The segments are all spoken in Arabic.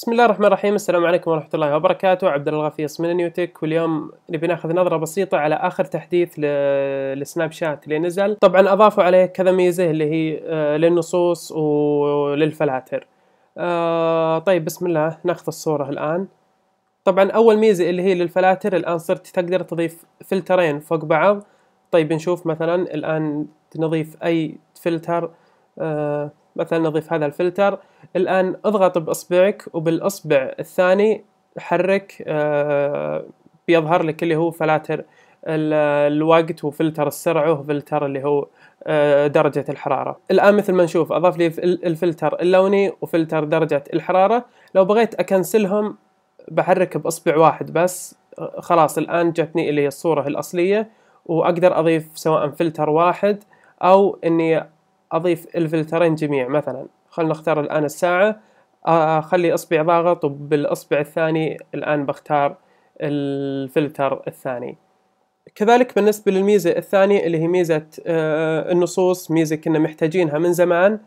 بسم الله الرحمن الرحيم السلام عليكم ورحمة الله وبركاته عبد الله الغفيص من نيوتك واليوم نبي ناخذ نظرة بسيطة على آخر تحديث للسناب شات اللي نزل طبعا أضافوا عليه كذا ميزة اللي هي آه، للنصوص وللفلاتر آه، طيب بسم الله ناخذ الصورة الآن طبعا أول ميزة اللي هي للفلاتر الآن صرت تقدر تضيف فلترين فوق بعض طيب نشوف مثلا الآن نضيف أي فلتر آه مثلا نضيف هذا الفلتر الآن اضغط بإصبعك وبالإصبع الثاني حرك آه، بيظهر لك اللي هو فلاتر الوقت وفلتر السرعة وفلتر اللي هو آه، درجة الحرارة الآن مثل ما نشوف أضاف لي الفلتر اللوني وفلتر درجة الحرارة لو بغيت أكنسلهم بحرك بإصبع واحد بس خلاص الآن جتني اللي هي الصورة الأصلية وأقدر أضيف سواء فلتر واحد أو إني اضيف الفلترين جميع مثلا خلينا نختار الان الساعة اخلي آه، اصبع ضاغط وبالاصبع الثاني الان بختار الفلتر الثاني كذلك بالنسبة للميزة الثانية اللي هي ميزة آه، النصوص ميزة كنا محتاجينها من زمان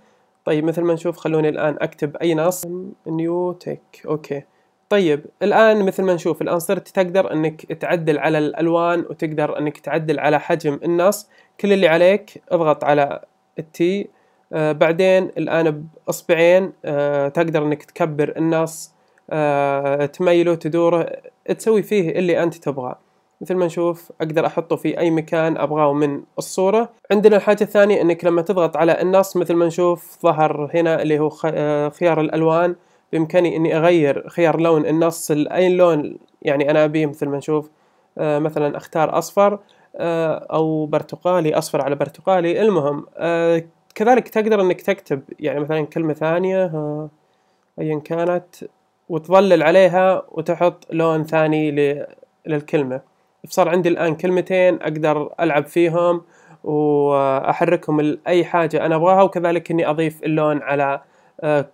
طيب مثل ما نشوف خلوني الآن أكتب أي نص نيو تيك أوكي طيب الآن مثل ما نشوف الآن صرت تقدر أنك تعدل على الألوان وتقدر أنك تعدل على حجم النص كل اللي عليك اضغط على التي آه بعدين الآن بإصبعين آه تقدر إنك تكبر النص آه تميله تدوره تسوي فيه اللي أنت تبغاه مثل ما نشوف أقدر أحطه في أي مكان أبغاه من الصورة عندنا الحاجة الثانية أنك لما تضغط على النص مثل ما نشوف ظهر هنا اللي هو آه، خيار الألوان بإمكاني أني أغير خيار لون النص لأي لون يعني أنا أبيه مثل ما نشوف آه، مثلا أختار أصفر آه، او برتقالي اصفر على برتقالي المهم آه، كذلك تقدر انك تكتب يعني مثلا كلمة ثانية ايا كانت وتظلل عليها وتحط لون ثاني للكلمة فصار عندي الان كلمتين اقدر العب فيهم واحركهم لاي حاجة انا ابغاها وكذلك اني اضيف اللون على آه،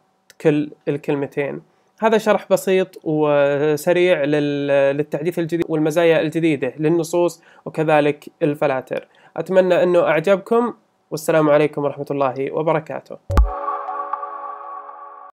كل الكلمتين هذا شرح بسيط وسريع للتحديث الجديد والمزايا الجديدة للنصوص وكذلك الفلاتر أتمنى أنه أعجبكم والسلام عليكم ورحمة الله وبركاته